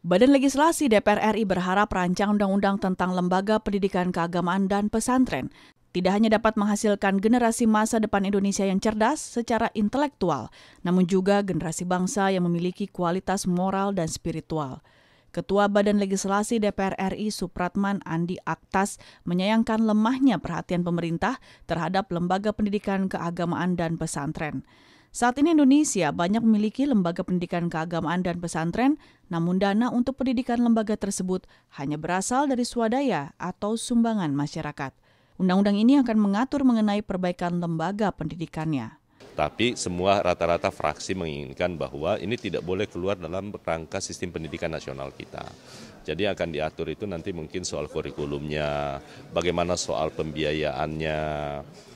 Badan Legislasi DPR RI berharap rancang undang-undang tentang lembaga pendidikan keagamaan dan pesantren tidak hanya dapat menghasilkan generasi masa depan Indonesia yang cerdas secara intelektual, namun juga generasi bangsa yang memiliki kualitas moral dan spiritual. Ketua Badan Legislasi DPR RI Supratman Andi Aktas menyayangkan lemahnya perhatian pemerintah terhadap lembaga pendidikan keagamaan dan pesantren. Saat ini Indonesia banyak memiliki lembaga pendidikan keagamaan dan pesantren, namun dana untuk pendidikan lembaga tersebut hanya berasal dari swadaya atau sumbangan masyarakat. Undang-undang ini akan mengatur mengenai perbaikan lembaga pendidikannya. Tapi semua rata-rata fraksi menginginkan bahwa ini tidak boleh keluar dalam rangka sistem pendidikan nasional kita. Jadi akan diatur itu nanti mungkin soal kurikulumnya, bagaimana soal pembiayaannya,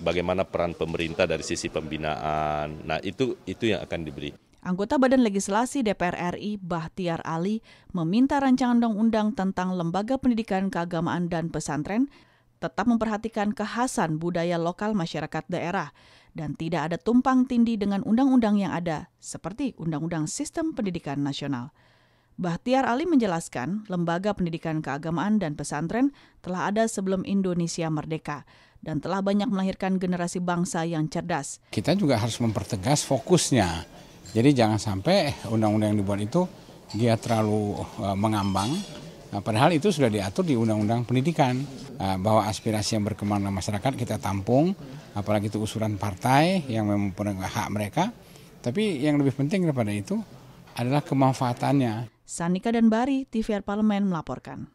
bagaimana peran pemerintah dari sisi pembinaan. Nah, itu itu yang akan diberi. Anggota Badan Legislasi DPR RI Bahtiar Ali meminta rancangan undang-undang tentang lembaga pendidikan keagamaan dan pesantren tetap memperhatikan kekhasan budaya lokal masyarakat daerah dan tidak ada tumpang tindih dengan undang-undang yang ada, seperti Undang-Undang Sistem Pendidikan Nasional. Bahtiar Ali menjelaskan, lembaga pendidikan keagamaan dan pesantren telah ada sebelum Indonesia merdeka dan telah banyak melahirkan generasi bangsa yang cerdas. Kita juga harus mempertegas fokusnya. Jadi jangan sampai undang-undang yang dibuat itu dia terlalu eh, mengambang, Nah, padahal itu sudah diatur di Undang-Undang Pendidikan. Ah, bahwa aspirasi yang berkembang dalam masyarakat kita tampung, apalagi itu usulan partai yang mempunyai hak mereka. Tapi yang lebih penting daripada itu adalah kemanfaatannya. Sanika dan Bari, TVR Parlemen melaporkan.